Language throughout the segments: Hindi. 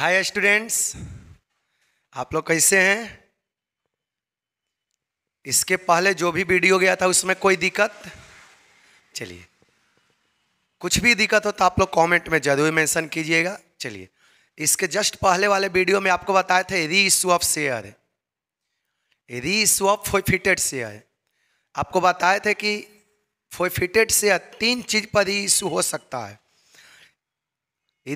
हाय स्टूडेंट्स आप लोग कैसे हैं इसके पहले जो भी वीडियो गया था उसमें कोई दिक्कत चलिए कुछ भी दिक्कत हो तो आप लोग कमेंट में जरूर मेंशन कीजिएगा चलिए इसके जस्ट पहले वाले वीडियो में आपको बताया था reissue of share reissue of forfeited share आपको बताए थे कि फोफिटेड शेयर तीन चीज पर री इशू हो सकता है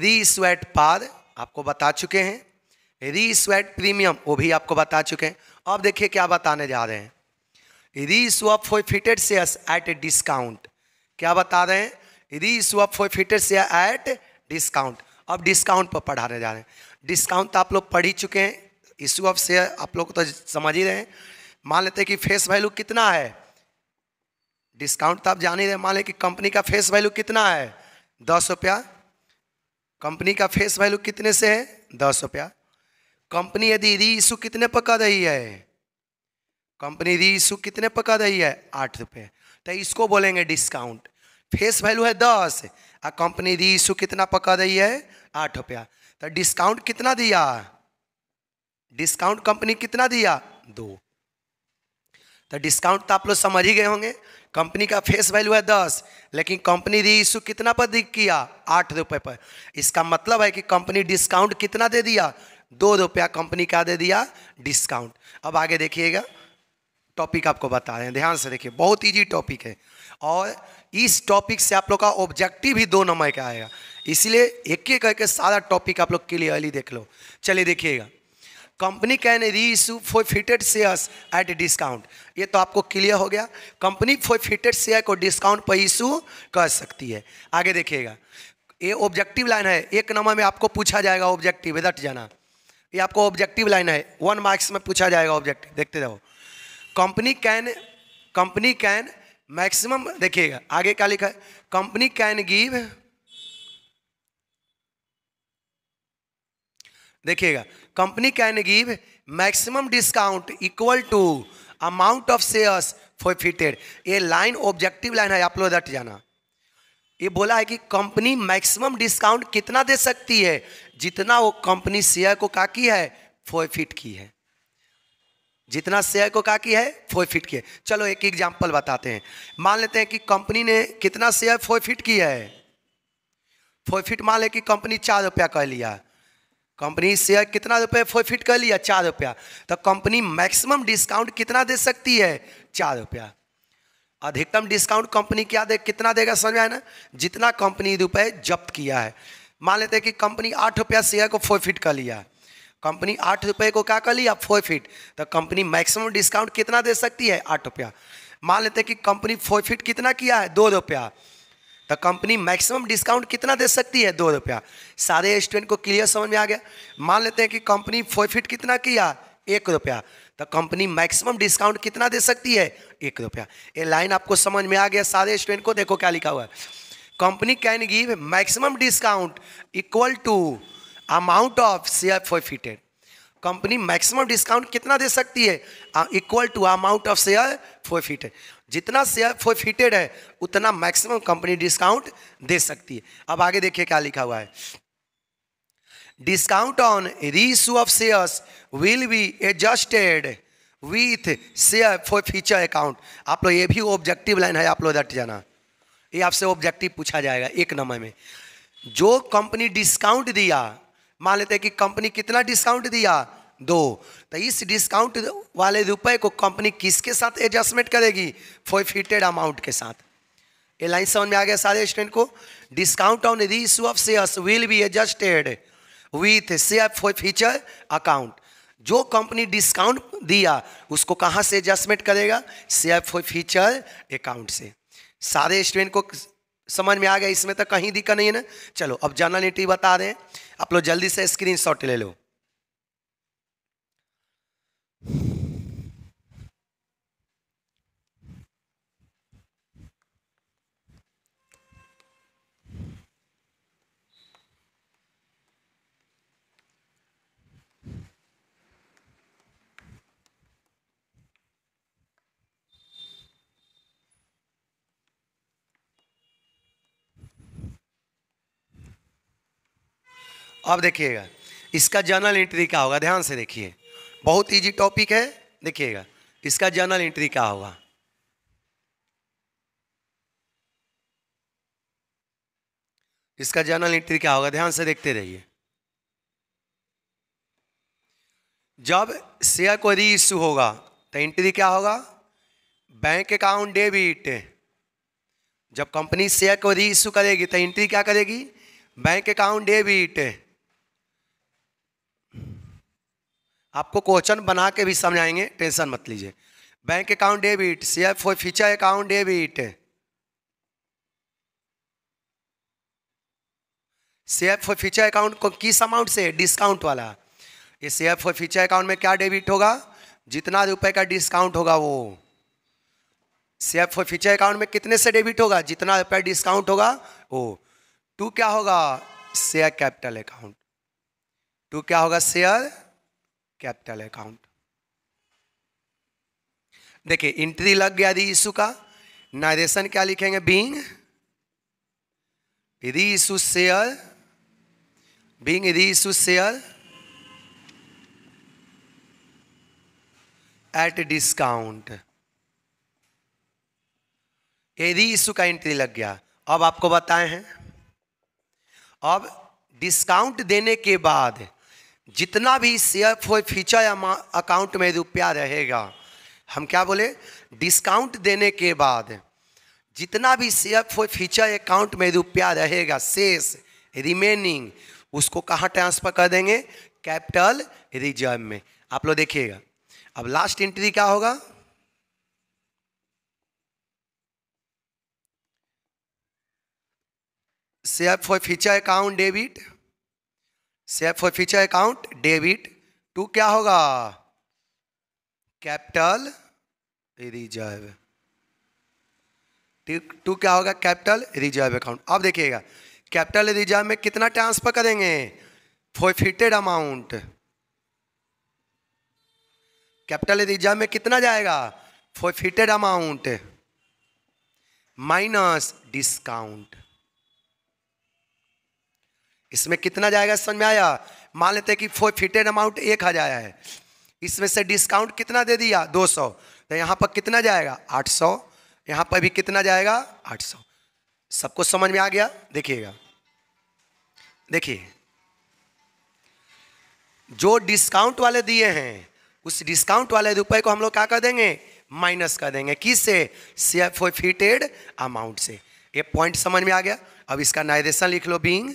री इशू एट पार आपको बता चुके हैं री स्वेट प्रीमियम वो भी आपको बता चुके हैं अब देखिए क्या बताने जा रहे हैं reissue forfeited shares at a discount क्या बता रहे हैं reissue forfeited share at discount अब डिस्काउंट पर पढ़ाने जा रहे हैं डिस्काउंट तो आप लोग पढ़ ही चुके हैं इश्यू ऑफ शेयर आप लोग तो समझ ही रहे हैं मान लेते हैं कि फेस वैल्यू कितना है डिस्काउंट तो आप जान ही रहे मान लें कि कंपनी का फेस वैल्यू कितना है दस रुपया कंपनी का फेस वैल्यू कितने से है दस रुपया कंपनी यदि री इशू कितने पर कर रही है कंपनी री इशू कितने पर कर रही है आठ रुपये तो इसको बोलेंगे डिस्काउंट फेस वैल्यू है दस आ कंपनी री इशू कितना पका रही है आठ रुपया तो डिस्काउंट कितना दिया डिस्काउंट कंपनी कितना दिया दो तो डिस्काउंट तो आप लोग समझ ही गए होंगे कंपनी का फेस वैल्यू है दस लेकिन कंपनी री इशू कितना पर किया आठ रुपये पर इसका मतलब है कि कंपनी डिस्काउंट कितना दे दिया दो रुपया कंपनी का दे दिया डिस्काउंट अब आगे देखिएगा टॉपिक आपको बता रहे हैं ध्यान से देखिए बहुत ईजी टॉपिक है और इस टॉपिक से आप लोग का ऑब्जेक्टिव ही दो नंबर का आएगा इसलिए एक एक करके सारा टॉपिक आप लोग क्लियरली देख लो चलिए देखिएगा company can forfeited shares at discount ये तो आपको क्लियर हो गया कंपनी फिटेड शेयर को डिस्काउंट पर इशू कर सकती है आगे देखिएगा ये ऑब्जेक्टिव लाइन है एक नंबर में आपको पूछा जाएगा ऑब्जेक्टिव दट जाना ये आपको ऑब्जेक्टिव लाइन है वन मार्क्स में पूछा जाएगा ऑब्जेक्टिव देखते जाओ company can company can maximum देखिएगा आगे क्या लिखा है कंपनी कैन गिव देखिएगा company can give maximum discount equal to amount of shares forfeited ये लाइन ऑब्जेक्टिव लाइन है आप लोग डट जाना ये बोला है कि कंपनी मैक्सिमम डिस्काउंट कितना दे सकती है जितना वो कंपनी शेयर को का की है फोफिट की है जितना शेयर को का की है फिट की है चलो एक एग्जाम्पल बताते हैं मान लेते हैं कि कंपनी ने कितना शेयर फिट किया है फिट मान ले कि कंपनी चार रुपया कह लिया कंपनी शेयर कितना रुपये फोरफिट कर लिया चार रुपया तो कंपनी मैक्सिमम डिस्काउंट कितना दे सकती है चार रुपया अधिकतम डिस्काउंट कंपनी क्या दे कितना देगा समझ आए ना जितना कंपनी रुपये जब्त किया है मान लेते हैं कि कंपनी आठ रुपया शेयर को फोरफिट कर लिया कंपनी आठ रुपये को क्या कर लिया फोरफिट तो कंपनी मैक्सिमम डिस्काउंट कितना दे सकती है आठ रुपया मान लेते हैं कि कंपनी फोरफिट कितना किया है दो रुपया द कंपनी मैक्सिमम डिस्काउंट कितना दे सकती है दो रुपया सारे स्टूडेंट को क्लियर समझ में आ गया मान लेते हैं कि कंपनी फोरफिट कितना किया एक रुपया तो कंपनी मैक्सिमम डिस्काउंट कितना दे सकती है एक रुपया ये लाइन आपको समझ में आ गया सारे स्टूडेंट को देखो क्या लिखा हुआ है company can give maximum discount equal to amount of share forfeited company maximum discount कितना दे सकती है equal to amount of share forfeited जितना शेयर फोफिटेड है उतना मैक्सिमम कंपनी डिस्काउंट दे सकती है अब आगे देखिए क्या लिखा हुआ है discount on reissue of shares will be adjusted with share forfeiture account आप लोग ये भी ऑब्जेक्टिव लाइन है आप लोग डट जाना ये आपसे ऑब्जेक्टिव पूछा जाएगा एक नंबर में जो कंपनी डिस्काउंट दिया मान लेते हैं कि कंपनी कितना डिस्काउंट दिया दो तो इस डिस्काउंट वाले रुपए को कंपनी किसके साथ एडजस्टमेंट करेगी फोरफिटेड अमाउंट के साथ ये लाइन समझ में आ गया सारे स्टूडेंट को discount on reissue of shares will be adjusted with share forfeiture account जो कंपनी डिस्काउंट दिया उसको कहाँ से एडजस्टमेंट करेगा शेयर फॉर फ्यूचर अकाउंट से सारे स्टूडेंट को समझ में आ गया इसमें तो कहीं दिक्कत नहीं है ना चलो अब जर्नल बता दें आप लोग जल्दी से स्क्रीन शॉट ले लो अब देखिएगा इसका जर्नल एंट्री क्या होगा ध्यान से देखिए बहुत इजी टॉपिक है देखिएगा इसका जर्नल एंट्री क्या होगा इसका जर्नल एंट्री क्या होगा ध्यान से देखते रहिए जब शेयर को री इश्यू होगा तो एंट्री क्या होगा बैंक अकाउंट डेबिट जब कंपनी शेयर को री इश्यू करेगी तो एंट्री क्या करेगी बैंक अकाउंट डेबिट आपको क्वेश्चन बना के भी समझाएंगे टेंशन मत लीजिए bank account debit C F forfeiture account debit share forfeiture account को किस अमाउंट से डिस्काउंट वाला ये सीएफ फॉर फीचर अकाउंट में क्या डेबिट होगा जितना रुपए का डिस्काउंट होगा वो सीएफ फॉर फीचर अकाउंट में कितने से डेबिट होगा जितना रुपया डिस्काउंट होगा वो टू क्या होगा शेयर कैपिटल अकाउंट टू क्या होगा शेयर कैपिटल अकाउंट देखिए इंट्री लग गया दी इशू का नारेशन क्या लिखेंगे being reissue share being reissue share at discount ये री इशू का एंट्री लग गया अब आपको बताए हैं अब डिस्काउंट देने के बाद जितना भी सेफ हो फीचर अकाउंट में रुपया रहेगा हम क्या बोले डिस्काउंट देने के बाद जितना भी सेफ हो फीचर अकाउंट में रुपया रहेगा शेष रिमेनिंग उसको कहाँ ट्रांसफ़र कर देंगे कैपिटल रिजर्व में आप लोग देखिएगा अब लास्ट एंट्री क्या होगा share forfeiture account debit share forfeiture account debit to क्या होगा कैपिटल रिजर्व टू क्या होगा कैपिटल रिजर्व अकाउंट अब देखिएगा कैपिटल रिजर्व में कितना ट्रांसफर करेंगे फोरफिटेड अमाउंट कैपिटल रिजर्व में कितना जाएगा फोरफिटेड अमाउंट माइनस डिस्काउंट इसमें कितना जाएगा समझ में आया मान लेते कि फोर फिटेड अमाउंट एक हजार है इसमें से डिस्काउंट कितना दे दिया दो सौ तो यहाँ पर कितना जाएगा आठ सौ यहाँ पर भी कितना जाएगा आठ सौ सबको समझ में आ गया देखिएगा देखिए जो डिस्काउंट वाले दिए हैं उस डिस्काउंट वाले रुपए को हम लोग क्या कर देंगे माइनस कर देंगे किस से फिटेड अमाउंट से ये पॉइंट समझ में आ गया अब इसका नाइरेशन लिख लो being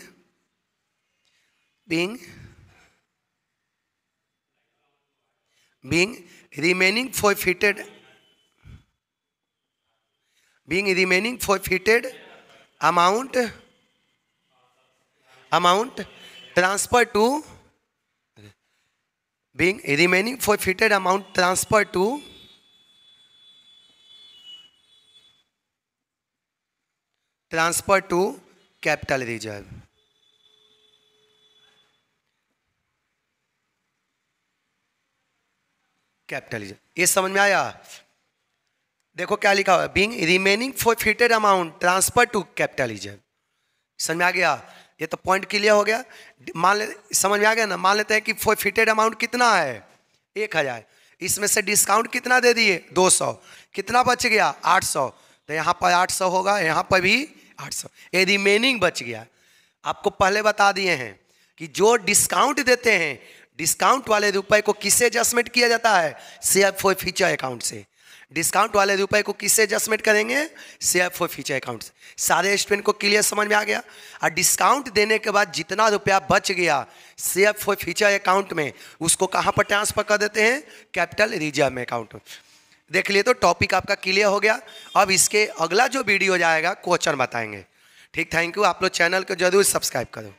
being being remaining forfeited being remaining forfeited amount amount transfer to being remaining forfeited amount transfer to transfer to capital reserve capitalism ये समझ में आया देखो क्या लिखा हुआ being remaining forfeited amount transfer to capitalism समझ में आ गया ये तो पॉइंट क्लियर हो गया मान ले समझ में आ गया ना मान लेते हैं कि फॉर फिटेड अमाउंट कितना है एक हज़ार इसमें से डिस्काउंट कितना दे दिए दो सौ कितना बच गया आठ सौ तो यहाँ पर आठ सौ होगा यहाँ पर भी आठ सौ ये रिमेनिंग बच गया आपको पहले बता दिए हैं कि जो डिस्काउंट देते हैं डिस्काउंट वाले रुपए को किससे एडजस्टमेंट किया जाता है सीएफ फॉर फीचर अकाउंट से डिस्काउंट वाले रुपए को किससे एडजस्टमेंट करेंगे शेयर फॉर फीचर अकाउंट से सारे स्टूडेंट को क्लियर समझ में आ गया और डिस्काउंट देने के बाद जितना रुपया बच गया शेयर फॉर फीचर अकाउंट में उसको कहाँ पर ट्रांसफर कर देते हैं कैपिटल रिजर्व में अकाउंट में देख लिए तो टॉपिक आपका क्लियर हो गया अब इसके अगला जो वीडियो जाएगा क्वेश्चन बताएंगे ठीक थैंक यू आप लोग चैनल को जरूर सब्सक्राइब करो